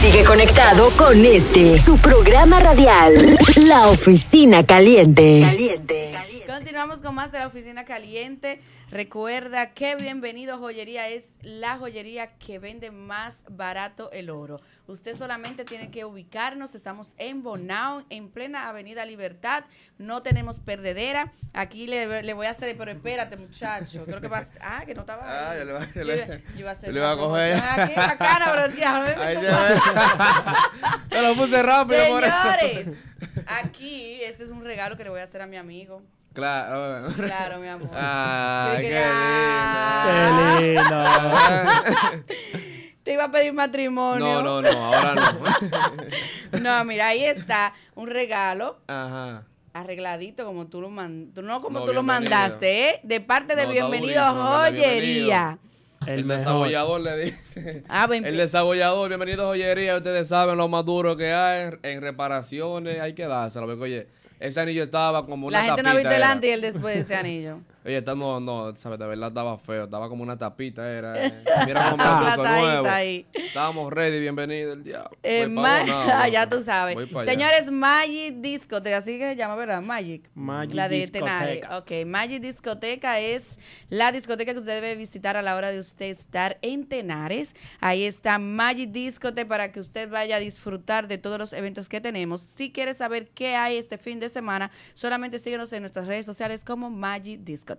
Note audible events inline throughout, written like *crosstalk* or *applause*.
Sigue conectado con este, su programa radial, La Oficina Caliente. Caliente. Continuamos con más de la oficina caliente. Recuerda que bienvenido joyería es la joyería que vende más barato el oro. Usted solamente tiene que ubicarnos. Estamos en Bonao, en plena Avenida Libertad. No tenemos perdedera. Aquí le, voy a hacer, pero espérate, muchacho. Creo que vas. Ah, que no estaba. Ah, yo le va, a hacer. le a coger. Aquí ah, *laughs* lo puse rápido, Señores, aquí este es un regalo que le voy a hacer a mi amigo. Claro, claro, mi amor. Ah, qué, lindo. Qué *laughs* lindo. Te iba a pedir matrimonio. No, no, no, ahora no. *laughs* no, mira, ahí está un regalo. Ajá. Arregladito como tú lo man... no como tú lo mandaste, ¿eh? De parte de Bienvenido a Joyería. El, desabollador le dice. Ah, el desabollador, bienvenido a joyería. Ustedes saben lo más duro que hay en reparaciones. Hay que dárselo. Porque, oye, ese anillo estaba como una La gente no ha visto el antes y el después de ese anillo. *laughs* Oye, esta no, no, ¿sabes? De verdad estaba feo. Estaba como una tapita, era. Eh. *laughs* está nuevo. Ahí. Estábamos ready, bienvenido el diablo. Eh, *laughs* ah, ya tú sabes. Señores, Magic Discoteca, así que se llama, ¿verdad? Magic. Magic la de Tenare. Ok, Magic Discoteca es la discoteca que usted debe visitar a la hora de usted estar en Tenares. Ahí está Magic Discoteca para que usted vaya a disfrutar de todos los eventos que tenemos. Si quieres saber qué hay este fin de semana, solamente síguenos en nuestras redes sociales como Magic Discoteca.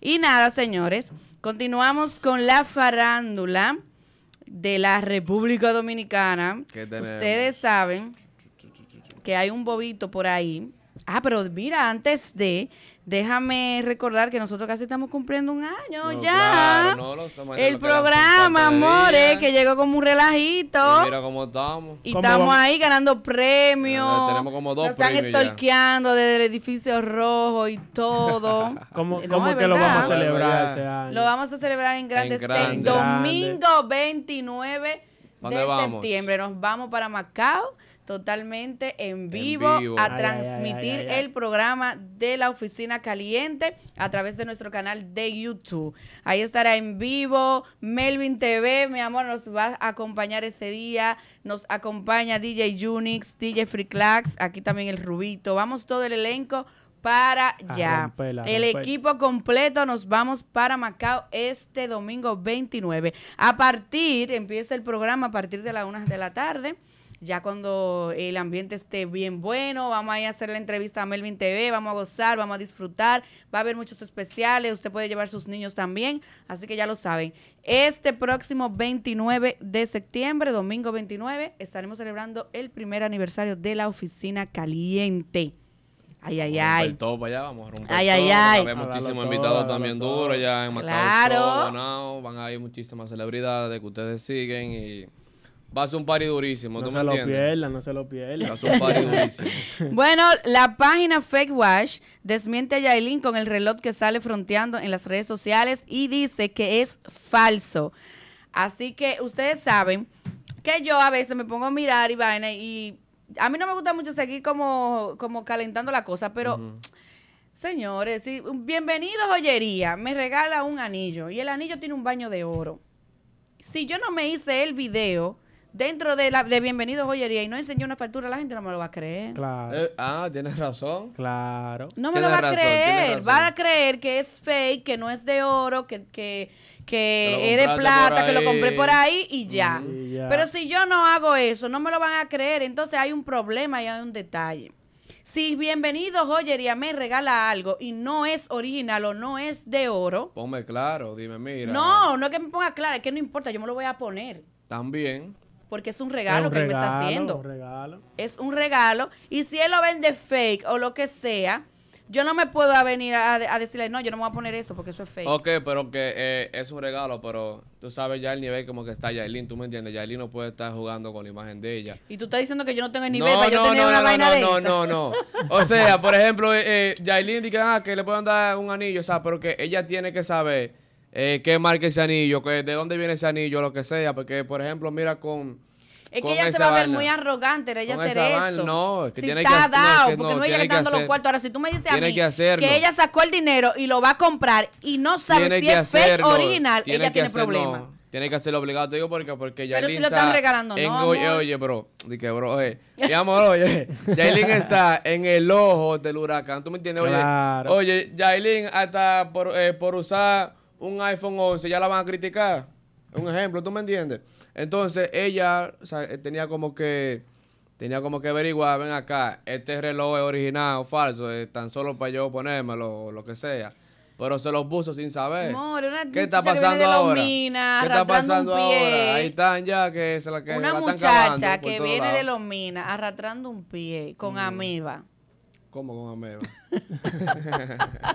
Y nada, señores, continuamos con la farándula de la República Dominicana. Ustedes saben que hay un bobito por ahí Ah, pero mira, antes de, déjame recordar que nosotros casi estamos cumpliendo un año ya. el programa, amores, que llegó como un relajito. mira cómo estamos. Y estamos ahí ganando premios. tenemos como dos Nos están estorqueando desde el edificio rojo y todo. *laughs* ¿Cómo, que lo vamos a celebrar ese año? Lo vamos a celebrar en Grandes en Domingo 29 de septiembre. Nos vamos para Macao totalmente en vivo, a transmitir el programa de la Oficina Caliente a través de nuestro canal de YouTube. Ahí estará en vivo Melvin TV, mi amor, nos va a acompañar ese día. Nos acompaña DJ Unix, DJ Free Clax, aquí también el Rubito. Vamos todo el elenco para allá. el equipo completo nos vamos para Macao este domingo 29. A partir, empieza el programa a partir de las 1 de la tarde ya cuando el ambiente esté bien bueno, vamos a ir a hacer la entrevista a Melvin TV, vamos a gozar, vamos a disfrutar, va a haber muchos especiales, usted puede llevar sus niños también, así que ya lo saben. Este próximo 29 de septiembre, domingo 29, estaremos celebrando el primer aniversario de la Oficina Caliente. Ay, ay, ay. Todo para allá, vamos a romper ay, todo. Ay, ay, ay. muchísimos invitados también duros ya en Macao. Claro. van a ir muchísimas celebridades que ustedes siguen y Va a ser un pari durísimo, no se lo pierdan, no se lo pierdan. Va a ser un pari *laughs* durísimo. bueno, la página Fake Wash desmiente a Yailin con el reloj que sale fronteando en las redes sociales y dice que es falso. Así que ustedes saben que yo a veces me pongo a mirar y vaina y a mí no me gusta mucho seguir como, como calentando la cosa, pero... Señores, bienvenidos a joyería, me regala un anillo y el anillo tiene un baño de oro. Si yo no me hice el video dentro de la de Bienvenido Joyería y no enseñó una factura, la gente no me lo va a creer. Claro. Eh, ah, tienes razón. Claro. No me lo va a creer. Va a creer que es fake, que no es de oro, que, es de plata, que lo compré por ahí y ya. Pero si yo no hago eso, no me lo van a creer. Entonces hay un problema y hay un detalle. Si Bienvenido Joyería me regala algo y no es original o no es de oro. Ponme claro, dime, mira. No, no es que me ponga claro, es que no importa, yo me lo voy a poner. También porque es un regalo que él me está haciendo. Un regalo. Es un regalo. Y si él lo vende fake o lo que sea, yo no me puedo venir a, decirle, no, yo no me voy a poner eso porque eso es fake. Ok, pero que eh, es un regalo, pero tú sabes ya el nivel como que está Yailin, tú me entiendes. Yailin no puede estar jugando con la imagen de ella. Y tú estás diciendo que yo no tengo el nivel para yo tener una vaina de No, no, no, no. O *laughs* sea, por ejemplo, eh, eh Yailin dice ah, que le pueden dar un anillo, o sea, pero que ella tiene que saber eh, qué marca ese anillo, que, de dónde viene ese anillo, lo que sea. Porque, por ejemplo, mira con es que ella se va a ver muy arrogante, ella con hacer eso. no, es que si tiene está que dado, porque no, ella está dando los cuartos. Ahora, si tú me dices a mí que, ella sacó el dinero y lo va a comprar y no sabe si es fake original, ella tiene problemas. Tiene que hacerlo obligado, te digo, porque, porque Pero si lo están regalando, ¿no? Oye, oye, bro. Dije, bro, oye. *laughs* amor, oye. Yailin está en el ojo del huracán, ¿tú me entiendes? Oye, oye Yailin, hasta por, eh, por usar un iPhone 11 ya la van a criticar. Un ejemplo, ¿tú me entiendes? Entonces ella eh, tenía como que tenía como que averiguar, ven acá, este reloj es original o falso, es eh, tan solo para yo ponérmelo o lo que sea. Pero se los puso sin saber. ¿Qué está pasando ahora? ¿Qué está pasando ahora? Ahí están ya que se la que Una muchacha que viene de los minas arrastrando un pie con mm. amiba como con ameba.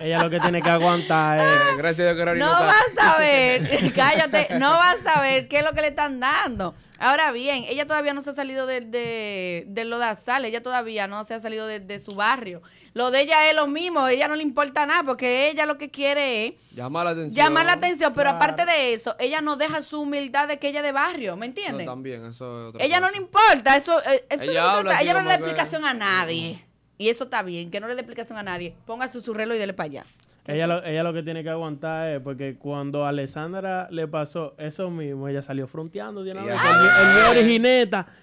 *laughs* Ella lo que tiene que aguantar es. Eh, gracias a Dios que No va a saber *laughs* cállate, no va a saber qué es lo que le están dando. Ahora bien, ella todavía no se ha salido de, de, de lo de ella todavía no se ha salido de, su barrio. Lo de ella es lo mismo, ella no le importa nada porque ella lo que quiere es llamar la atención. Llamar la atención, pero aparte de eso, ella no deja su humildad de que ella de barrio, ¿me entiendes? también, eso es otra Ella no le importa, eso, eh, eso ella no le ella no le da explicación a nadie. Y eso está bien, que no le dé explicación a nadie. ponga su reloj y dele para allá. Ella lo, ella lo que tiene que aguantar es porque cuando a Alessandra le pasó eso mismo, ella salió fronteando. El, mío, el, mío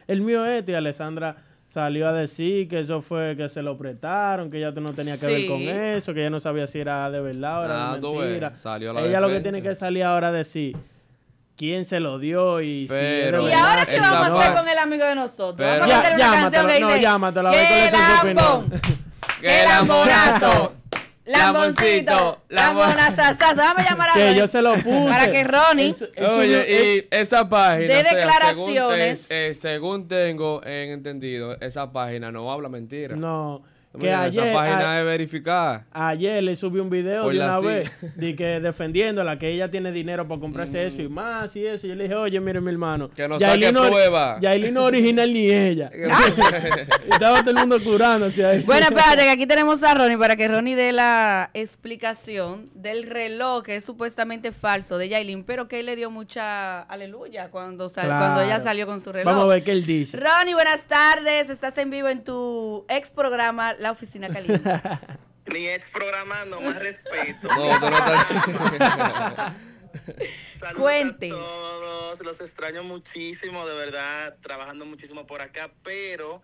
el mío este, y Alessandra salió a decir que eso fue que se lo prestaron, que ella no tenía que ver con eso, que ella no sabía si era de verdad o era ah, mentira. ella lo que tiene que salir ahora a decir quién se lo dio y pero, Y ahora qué vamos a hacer con el amigo de nosotros. vamos a hacer una canción que dice, no, llámatelo, a ver cuál ¡Qué lambonazo! Lamboncito, lambonazazazo. a llamar a Ronnie. Que yo se lo puse. Para que Ronnie. Oye, eh, y esa página. De declaraciones. según, eh, según, tengo entendido, esa página no habla mentira. No. Que ayer, página es verificada. Ayer le subí un video de una vez de que *laughs* defendiéndola, que ella tiene dinero para comprarse mm. eso y más y eso. Yo le dije, oye, mire mi hermano. Que no Yailin saque prueba. Yailin no *laughs* original ni ella. *laughs* Estaba todo el mundo curando Bueno, espérate, que aquí tenemos a Ronnie para que Ronnie dé la explicación del reloj que es supuestamente falso de Yailin, pero que él le dio mucha aleluya cuando, cuando ella salió con su reloj. Vamos a ver qué él dice. Ronnie, buenas tardes. Estás en vivo en tu ex programa la oficina caliente. *laughs* Ni es programando, más respeto. *laughs* Saludos a todos, los extraño muchísimo, de verdad, trabajando muchísimo por acá, pero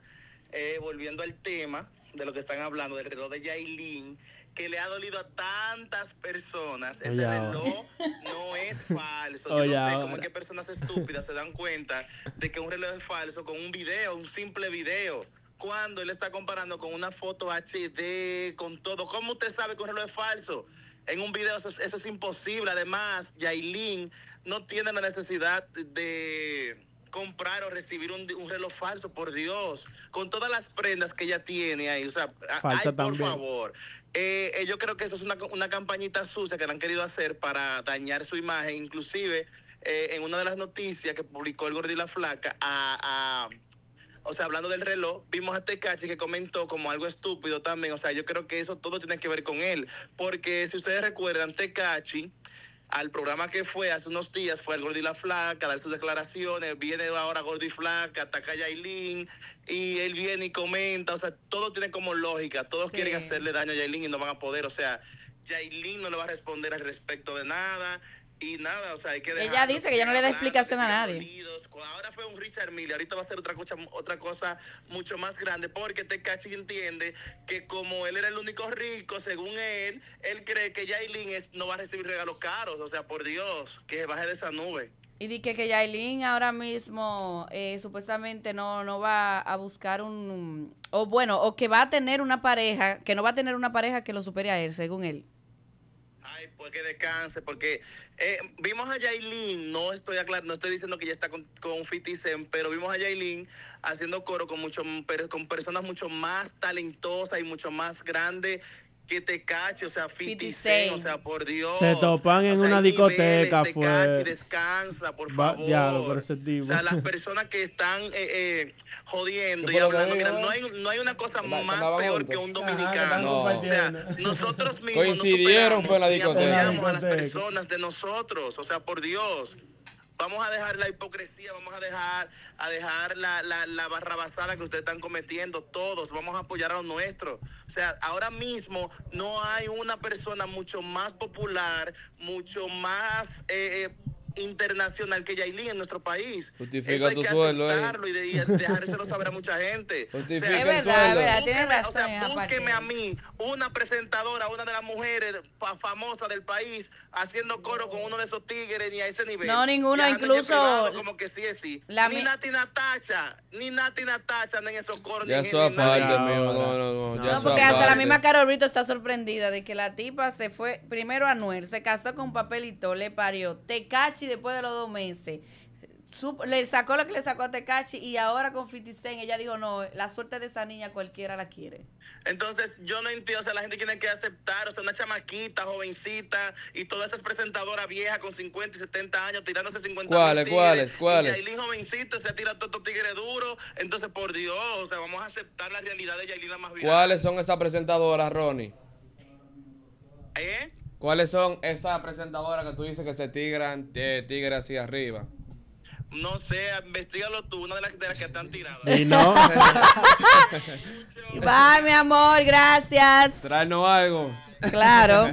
eh, volviendo al tema de lo que están hablando, del reloj de Yailin, que le ha dolido a tantas personas. Ese reloj no es falso. Yo no sé cómo es que personas estúpidas se dan cuenta de que un reloj es falso con un video, un simple video cuando él está comparando con una foto HD, con todo. ¿Cómo usted sabe que un reloj es falso? En un video eso es, imposible. Además, Yailin no tiene la necesidad de comprar o recibir un, reloj falso, por Dios, con todas las prendas que ella tiene ahí, o sea, ay, por favor. Eh, eh, yo creo que eso es una, campañita sucia que le han querido hacer para dañar su imagen, inclusive eh, en una de las noticias que publicó el Gordi la Flaca, a o sea, hablando del reloj, vimos a Tecachi que comentó como algo estúpido también. O sea, yo creo que eso todo tiene que ver con él. Porque si ustedes recuerdan, Tecachi al programa que fue hace unos días, fue el Gordi la Flaca, a dar sus declaraciones, viene ahora Gordi Flaca, ataca a Yailin, y él viene y comenta, o sea, todo tiene como lógica, todos quieren hacerle daño a Yailin y no van a poder, o sea, Yailin no le va a responder al respecto de nada, y nada, o sea, hay que dejar. Ella dice que ya no le da explicación a nadie. Ahora fue un Richard Miller. ahorita va a ser otra cosa, otra cosa mucho más grande, porque Tecachi entiende que como él era el único rico, según él, él cree que Yailin no va a recibir regalos caros. O sea, por Dios, que baje de esa nube. Y di que, que ahora mismo eh, supuestamente no, no va a buscar un. O bueno, o que va a tener una pareja, que no va a tener una pareja que lo supere a él, según él. Ay, pues que descanse, porque eh, vimos a Jaylin no estoy no estoy diciendo que ya está con, con pero vimos a Jaylin haciendo coro con, mucho, con personas mucho más talentosas y mucho más grandes que te cache, o sea, 56, o sea, por Dios. Se topan en o sea, una discoteca, te Cache, pues. descansa, por favor. Ya, lo por ese tipo. O sea, las personas que están eh, eh, jodiendo y hablando, mira, no hay, no hay una cosa más peor que un dominicano. no. O sea, nosotros mismos coincidieron nos fue la discoteca. Y a las personas de nosotros, o sea, por Dios. Vamos a dejar la hipocresía, vamos a dejar, a dejar la, la, barrabasada que ustedes están cometiendo todos, vamos a apoyar a los nuestros. O sea, ahora mismo no hay una persona mucho más popular, mucho más... Eh, eh, internacional que ya Yailin en nuestro país. Justifica tu que y, dejárselo saber a mucha gente. *laughs* o sea, es verdad, razón. O sea, búsqueme a mí una presentadora, una de las mujeres famosas del país, haciendo coro con uno de esos tigres ni a ese nivel. No, ninguno, incluso. como que sí es así ni Nati Natacha, ni Nati Natacha en esos coros. Ya ni eso aparte, no, no, no. no porque hasta la misma Carol Brito está sorprendida de que la tipa se fue primero a Noel se casó con papelito, le parió, te cachi después de los dos meses. le sacó lo que le sacó a Tecachi este y ahora con Fitizen ella dijo, no, la suerte de esa niña cualquiera la quiere. Entonces yo no entiendo, o sea, la gente tiene que aceptar, o sea, una chamaquita, jovencita y todas esas presentadoras viejas con 50 y 70 años tirándose 50 ¿Cuáles, cuáles, cuáles? Y jovencita se ha tira todo tigres duro, entonces por Dios, o sea, vamos a aceptar la realidad de Yailin más vieja ¿Cuáles son esas presentadoras, Ronnie? ¿Eh? ¿Cuáles son esas presentadoras que tú dices que se tigran, de eh, tigre hacia arriba? No sé, investigalo tú, una de las, que están tiradas. Y no. *laughs* Bye, mi amor, gracias. no algo. Claro.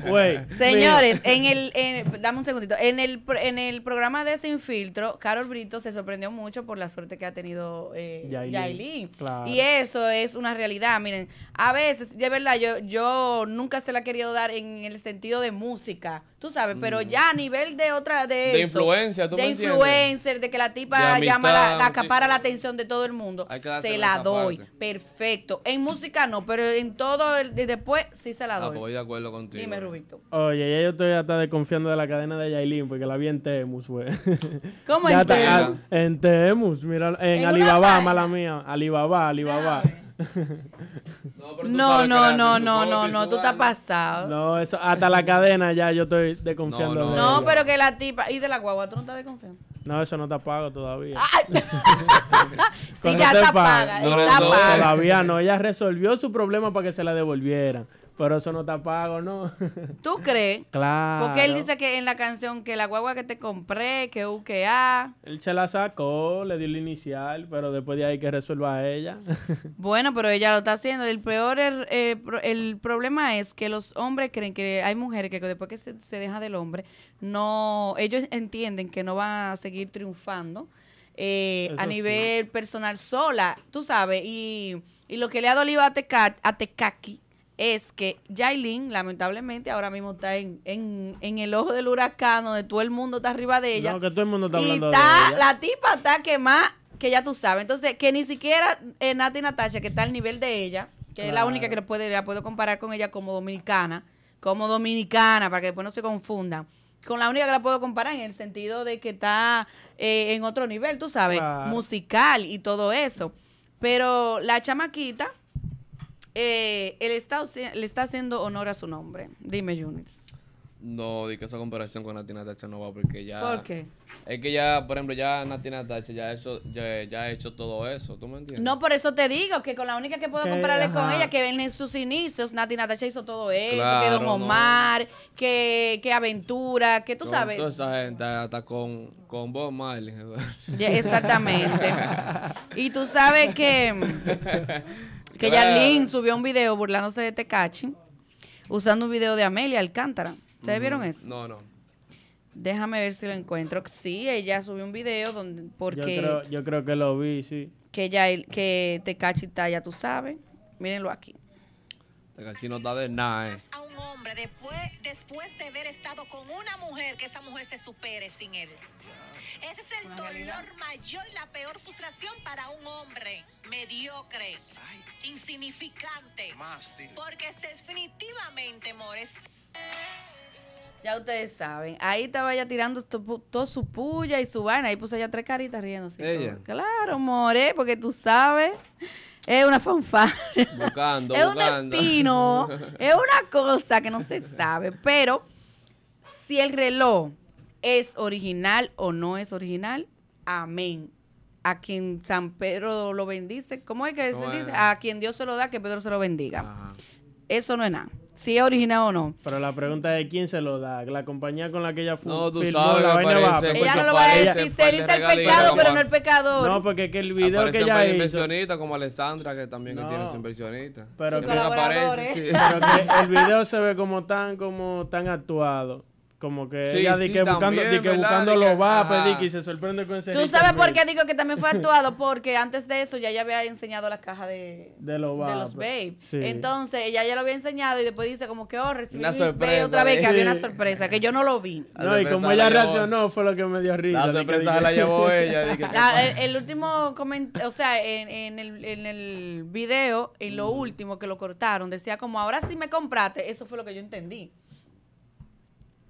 *laughs* Señores, en el, en, dame un segundito. En el, en el programa de Sin Filtro, Carol Brito se sorprendió mucho por la suerte que ha tenido eh, Yailin. Y eso es una realidad. Miren, a veces, de verdad, yo, yo nunca se la he querido dar en el sentido de música, tú sabes, pero mm. ya a nivel de otra, de, influencia, de influencer, de que la tipa llama la, la acapara la atención de todo el mundo, se la doy. Perfecto. En música no, pero en todo, el, después sí se la ah, doy. Pues acuerdo contigo. Dime, eh. Rubito. Oye, ya yo estoy hasta desconfiando de la cadena de Yailin porque la vi en Temus, güey. *laughs* ¿Cómo en Temus? Ah, en Temus, mira, en, Alibaba, mala mía. Alibaba, Alibaba. *laughs* No, no, no, no, no, no, no, tú estás pasado. No, eso, hasta la cadena ya yo estoy desconfiando. No, pero que la tipa. ¿Y de la guagua? ¿Tú no estás desconfiando? No, eso no te pago todavía. Ah, *laughs* sí, ya te apaga. No, no, todavía no. Ella resolvió su problema para que se la devolvieran. Pero eso no te pago, ¿no? *laughs* ¿Tú crees? Claro. Porque él dice que en la canción que la guagua que te compré, que A. Él se la sacó, le dio el inicial, pero después de ahí que resuelva a ella. *laughs* Bueno, pero ella lo está haciendo. El peor, el, eh, el problema es que los hombres creen que hay mujeres que después que se, deja del hombre, no, ellos entienden que no van a seguir triunfando. Eh, a nivel personal sola, tú sabes, y, lo que le ha dolido a, Teca, a es que Jailin, lamentablemente, ahora mismo está en, el ojo del huracán, donde todo el mundo está arriba de ella. No, que todo el mundo está hablando y está, de ella. La tipa está quemada, que ya tú sabes. Entonces, que ni siquiera eh, Nati Natasha, que está al nivel de ella, que es la única que la puedo comparar con ella como dominicana, como dominicana, para que después no se confundan con la única que la puedo comparar en el sentido de que está eh, en otro nivel, tú sabes, musical y todo eso. Pero la chamaquita eh, él está, le está haciendo honor a su nombre. Dime, Junis. No, di que esa comparación con Natina Tacha no va porque ya. ¿Por qué? Es que ya, por ejemplo, ya Natina Tacha ya, ya, ha hecho todo eso, ¿tú me entiendes? No, por eso te digo que con la única que puedo compararle con ella, que en sus inicios, Natina Tacha hizo todo eso, que Don Omar, que, Aventura, que tú sabes. Toda esa gente, hasta con, con Bob Marley. exactamente. *laughs* y tú sabes que. *laughs* Que Yarlín subió un video burlándose de Tecachi, usando un video de Amelia Alcántara. ¿Ustedes vieron eso? No, no. Déjame ver si lo encuentro. Sí, ella subió un video donde porque yo creo, yo creo que lo vi, sí. Que ya que Tecachi está, ya tú sabes. Mírenlo aquí. Tecachi no está de nada, eh. A un hombre después, después de haber estado con una mujer, que esa mujer se supere sin él. Ese es el dolor mayor y la peor frustración para un hombre mediocre. Ay insignificante. Mástil. Porque definitivamente, Mores. Ya ustedes saben, ahí estaba ella tirando toda su puya y su vaina. Ahí puso ya tres caritas riéndose. Ella. Claro, More, porque tú sabes. Es una fanfarra. Buscando, *laughs* es un destino. *laughs* es una cosa que no se sabe. Pero si el reloj es original o no es original, amén a quien San Pedro lo bendice, ¿cómo es que se dice? A quien Dios se lo da, que Pedro se lo bendiga. Eso no es nada. Si es original o no. Pero la pregunta es quién se lo da. La compañía con la que ella fue. No, tú sabes, la vaina va, Ella no lo va a decir. Se dice el pecado, pero no el pecador. No, porque es que el video que ella hizo. inversionista como Alessandra, que también tiene su inversionista. Pero, que, aparece, pero el video se ve como tan, como tan actuado como que ella sí, que buscando, di que buscando los vapes, y se sorprende con ese. ¿Tú sabes por qué digo que también fue *laughs* actuado? Porque antes de eso ya ella había enseñado las cajas de, de los, de Entonces ella ya lo había enseñado y después dice como que, oh, recibí una sorpresa, otra vez, que había una sorpresa, que yo no lo vi. No, y como ella reaccionó fue lo que me dio risa. La sorpresa la llevó ella. *laughs* el, último comentario, o sea, en, en, el, en el video, en lo mm. último que lo cortaron, decía como, ahora sí me compraste, eso fue lo que yo entendí.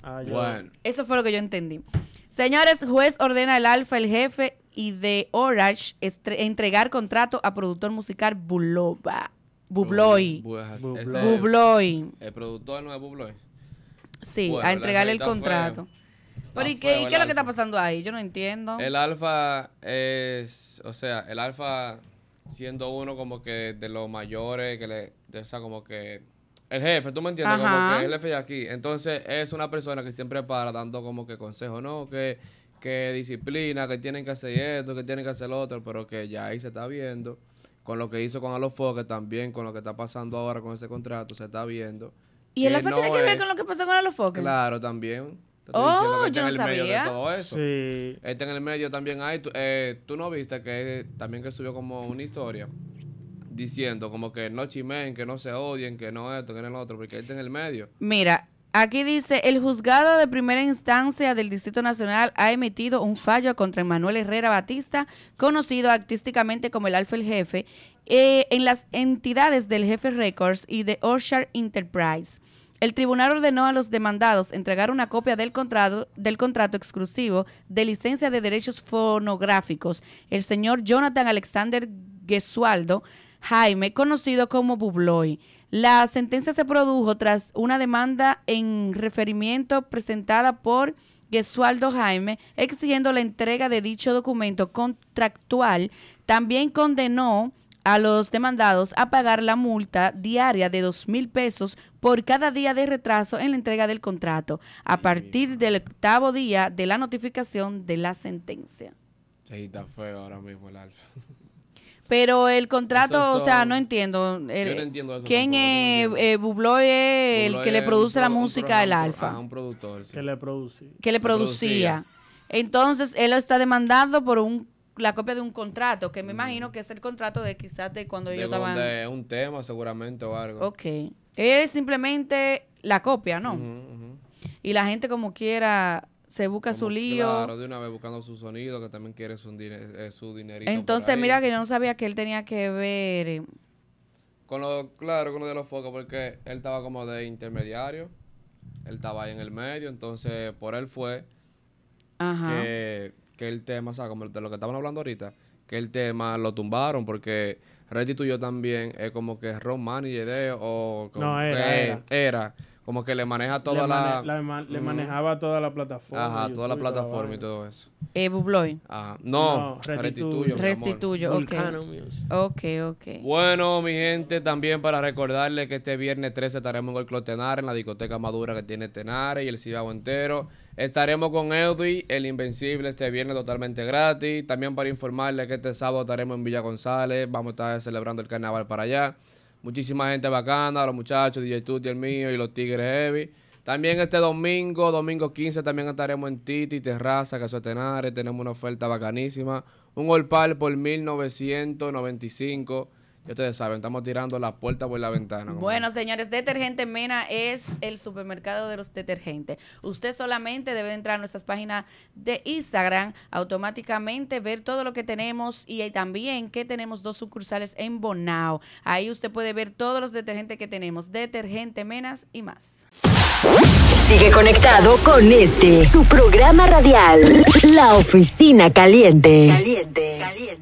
Ah, bueno. Eso fue lo que yo entendí. Señores, juez ordena el Alfa, el jefe y de Orange entregar contrato a productor musical Buloba. Bubloy. Bubloy. El, productor no es Bubloy. Sí, a entregarle el contrato. Pero ¿y qué, es lo que está pasando ahí? Yo no entiendo. El alfa es, o sea, el alfa siendo uno como que de los mayores, que le, de, o sea, como que el jefe, tú me entiendes, como que el jefe de aquí. Entonces es una persona que siempre para dando como que consejo, ¿no? Que, que disciplina, que tienen que hacer esto, que tienen que hacer lo otro, pero que ya ahí se está viendo. Con lo que hizo con Alofo, que también con lo que está pasando ahora con ese contrato, se está viendo. ¿Y el jefe tiene que ver con lo que pasó con Alofo? Claro, también. oh, yo no en el todo eso. Está en el medio también hay. Eh, tú no viste que también que subió como una historia diciendo como que no chimen, que no se odien, que no esto, que no el otro, porque él está en el medio. Mira, Aquí dice, el juzgado de primera instancia del Distrito Nacional ha emitido un fallo contra Manuel Herrera Batista, conocido artísticamente como el Alfa el Jefe, eh, en las entidades del Jefe Records y de Orchard Enterprise. El tribunal ordenó a los demandados entregar una copia del contrato, del contrato exclusivo de licencia de derechos fonográficos. El señor Jonathan Alexander Gesualdo Jaime, conocido como Bubloy. La sentencia se produjo tras una demanda en referimiento presentada por Gesualdo Jaime exigiendo la entrega de dicho documento contractual. También condenó a los demandados a pagar la multa diaria de dos mil pesos por cada día de retraso en la entrega del contrato, a partir del octavo día de la notificación de la sentencia. Sí, está feo ahora mismo el alfa. Pero el contrato, o sea, no entiendo. yo ¿Quién es eh, Bubloy? el que le produce la música al ah, Alfa. Ah, un productor. Sí. Que le producía. Que le producía. Entonces, él lo está demandando por un la copia de un contrato, que me imagino que es el contrato de quizás de cuando de estaba... un tema seguramente o algo. Ok. Es simplemente la copia, ¿no? Y la gente como quiera se busca su lío. Claro, de una vez buscando su sonido, que también quiere su, eh, su dinerito. Entonces, mira que yo no sabía que él tenía que ver. Eh, con lo, claro, con lo de los focos, porque él estaba como de intermediario, él estaba ahí en el medio, entonces por él fue Que, el tema, o sea, como de lo que estaban hablando ahorita, que el tema lo tumbaron porque yo también, es como que es Manager de, eh, o no, era. era como que le maneja toda la... le manejaba toda la plataforma. Ajá, toda la plataforma y todo eso. Eh, Bubloy. Ah, no, Restituyo. Restituyo, restituyo ok. Ok, ok. Bueno, mi gente, también para recordarle que este viernes 13 estaremos en el clotenar en la discoteca madura que tiene Tenares y el Cibao entero. Estaremos con Edwin, el Invencible, este viernes totalmente gratis. También para informarle que este sábado estaremos en Villa González. Vamos a estar celebrando el carnaval para allá. Muchísima gente bacana, los muchachos, DJ Tutti, el mío y los Tigres Heavy. También este domingo, domingo 15, también estaremos en Titi, Terraza, Tenares. Tenemos una oferta bacanísima. Un golpal por 1995 ustedes saben, estamos tirando la puerta por la ventana. Bueno, señores, Detergente Mena es el supermercado de los detergentes. Usted solamente debe entrar a nuestras páginas de Instagram, automáticamente ver todo lo que tenemos y también que tenemos dos sucursales en Bonao. Ahí usted puede ver todos los detergentes que tenemos, Detergente Menas y más. Sigue conectado con este, su programa radial, La Oficina Caliente. Caliente, caliente.